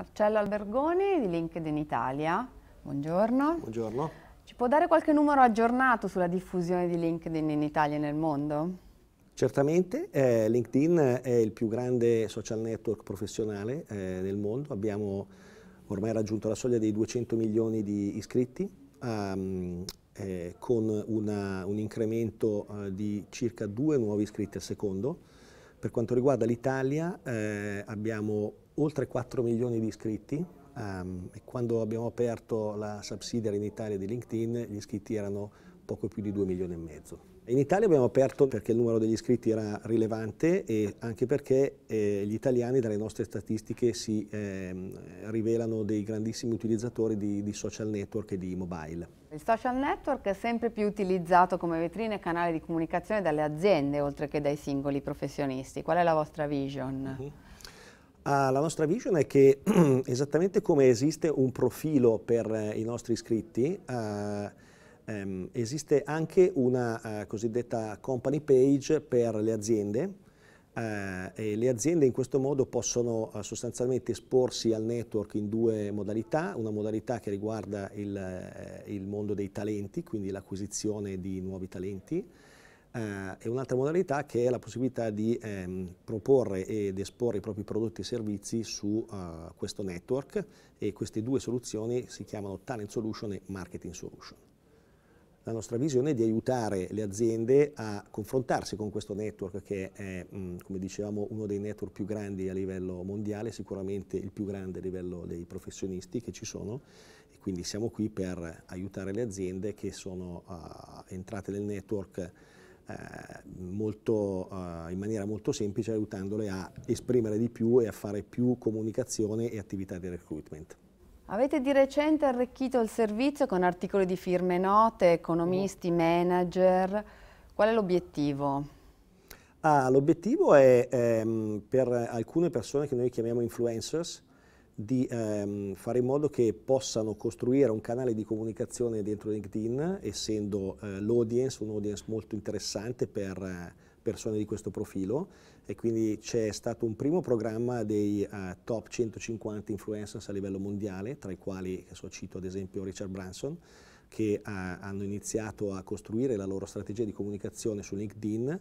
Marcello Albergoni di LinkedIn Italia, buongiorno. Buongiorno. Ci può dare qualche numero aggiornato sulla diffusione di LinkedIn in Italia e nel mondo? Certamente, eh, LinkedIn è il più grande social network professionale eh, nel mondo, abbiamo ormai raggiunto la soglia dei 200 milioni di iscritti, um, eh, con una, un incremento eh, di circa due nuovi iscritti al secondo, per quanto riguarda l'Italia eh, abbiamo oltre 4 milioni di iscritti um, e quando abbiamo aperto la subsidiary in Italia di LinkedIn gli iscritti erano poco più di 2 milioni e mezzo. In Italia abbiamo aperto perché il numero degli iscritti era rilevante e anche perché eh, gli italiani dalle nostre statistiche si eh, rivelano dei grandissimi utilizzatori di, di social network e di mobile. Il social network è sempre più utilizzato come vetrina e canale di comunicazione dalle aziende oltre che dai singoli professionisti. Qual è la vostra vision? Uh mm-hmm. -huh. Ah, la nostra vision è che esattamente come esiste un profilo per eh, i nostri iscritti, eh, ehm, esiste anche una eh, cosiddetta company page per le aziende eh, e le aziende in questo modo possono eh, sostanzialmente esporsi al network in due modalità, una modalità che riguarda il, eh, il mondo dei talenti, quindi l'acquisizione di nuovi talenti, Uh, e un'altra modalità che è la possibilità di ehm, proporre ed esporre i propri prodotti e servizi su uh, questo network e queste due soluzioni si chiamano Talent Solution e Marketing Solution la nostra visione è di aiutare le aziende a confrontarsi con questo network che è, mm, come dicevamo, uno dei network più grandi a livello mondiale, sicuramente il più grande a livello dei professionisti che ci sono e quindi siamo qui per aiutare le aziende che sono uh, entrate nel network eh, Molto, uh, in maniera molto semplice aiutandole a esprimere di più e a fare più comunicazione e attività di recruitment. Avete di recente arricchito il servizio con articoli di firme note, economisti, mm. manager. Qual è l'obiettivo? Ah, l'obiettivo è ehm, per alcune persone che noi chiamiamo influencers di ehm, fare in modo che possano costruire un canale di comunicazione dentro LinkedIn, essendo eh, l'audience un'audience molto interessante per... Eh, persone di questo profilo e quindi c'è stato un primo programma dei uh, top 150 influencers a livello mondiale, tra i quali so, cito ad esempio Richard Branson, che ha, eh, hanno iniziato a costruire la loro strategia di comunicazione su LinkedIn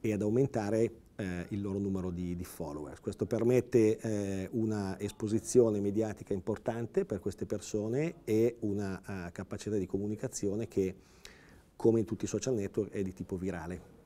e ad aumentare eh, il loro numero di, di follower. Questo permette eh, una esposizione mediatica importante per queste persone e una uh, capacità di comunicazione che, come in tutti i social network, è di tipo virale.